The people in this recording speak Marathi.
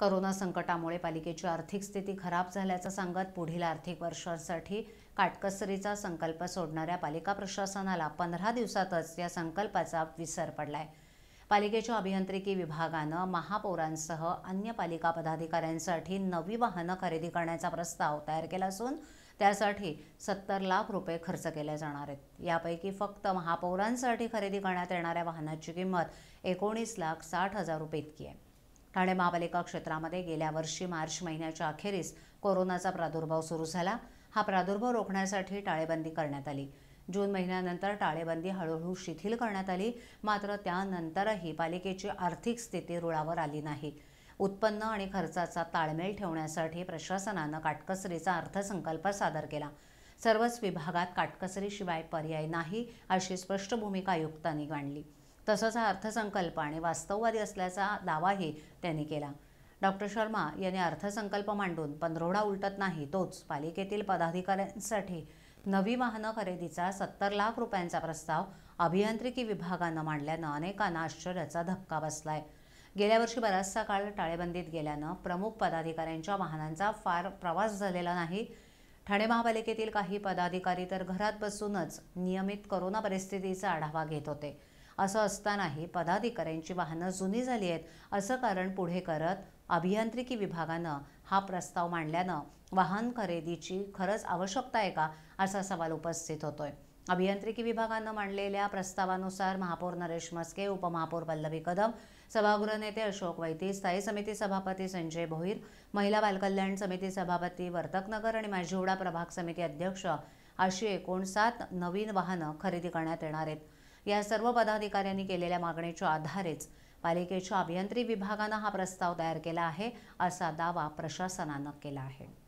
करोना संकटामुळे पालिकेची आर्थिक स्थिती खराब झाल्याचं सांगत पुढील आर्थिक वर्षांसाठी काटकसरीचा संकल्प सोडणाऱ्या पालिका प्रशासनाला पंधरा दिवसातच या संकल्पाचा विसर पडलाय पालिकेच्या अभियांत्रिकी विभागानं महापौरांसह अन्य पालिका पदाधिकाऱ्यांसाठी नवी वाहनं खरेदी करण्याचा प्रस्ताव तयार केला असून त्यासाठी सत्तर लाख रुपये खर्च केले जाणार आहेत यापैकी फक्त महापौरांसाठी खरेदी करण्यात येणाऱ्या वाहनाची किंमत एकोणीस लाख साठ हजार रुपये इतकी आहे ठाणे महापालिका क्षेत्रामध्ये गेल्या वर्षी मार्च महिन्याच्या अखेरीस कोरोनाचा प्रादुर्भाव सुरू झाला हा प्रादुर्भाव रोखण्यासाठी टाळेबंदी करण्यात आली जून महिन्यानंतर टाळेबंदी हळूहळू शिथिल करण्यात आली मात्र त्यानंतरही पालिकेची आर्थिक स्थिती रुळावर आली नाही उत्पन्न आणि खर्चाचा ताळमेळ ठेवण्यासाठी प्रशासनानं काटकसरीचा अर्थसंकल्प सादर केला सर्वच विभागात काटकसरीशिवाय पर्याय नाही अशी स्पष्ट भूमिका आयुक्तांनी मांडली तसंच हा अर्थसंकल्प आणि वास्तववादी असल्याचा दावाही त्यांनी केला डॉक्टर शर्मा यांनी अर्थसंकल्प मांडून पंधरवडा उलटत नाही तोच पालिकेतील पदाधिकाऱ्यांसाठी नवी वाहनं खरेदीचा सत्तर लाख रुपयांचा प्रस्ताव अभियांत्रिकी विभागानं मांडल्यानं अनेकांना आश्चर्याचा धक्का बसला आहे गेल्या वर्षी बराचसा काळ टाळेबंदीत गेल्यानं प्रमुख पदाधिकाऱ्यांच्या वाहनांचा फार प्रवास झालेला नाही ठाणे महापालिकेतील काही पदाधिकारी तर घरात बसूनच नियमित करोना परिस्थितीचा आढावा घेत होते असं असतानाही पदाधिकाऱ्यांची वाहनं जुनी झाली आहेत असं कारण पुढे करत अभियांत्रिकी विभागानं हा प्रस्ताव मांडल्यानं वाहन खरेदीची खरंच आवश्यकता आहे का असा सवाल उपस्थित होतोय अभियांत्रिकी विभागानं मांडलेल्या प्रस्तावानुसार महापौर नरेश मस्के उपमहापौर पल्लवी कदम सभागृह नेते अशोक वैती स्थायी समिती सभापती संजय भोईर महिला बालकल्याण समिती सभापती वर्तकनगर आणि माझीवडा प्रभाग समिती अध्यक्ष अशी एकूण सात नवीन वाहनं खरेदी करण्यात येणार आहेत या सर्व पदाधिकाऱ्यांनी केलेल्या मागणीच्या आधारेच पालिकेच्या अभियंत्री विभागानं हा प्रस्ताव तयार केला आहे असा दावा प्रशासनानं केला आहे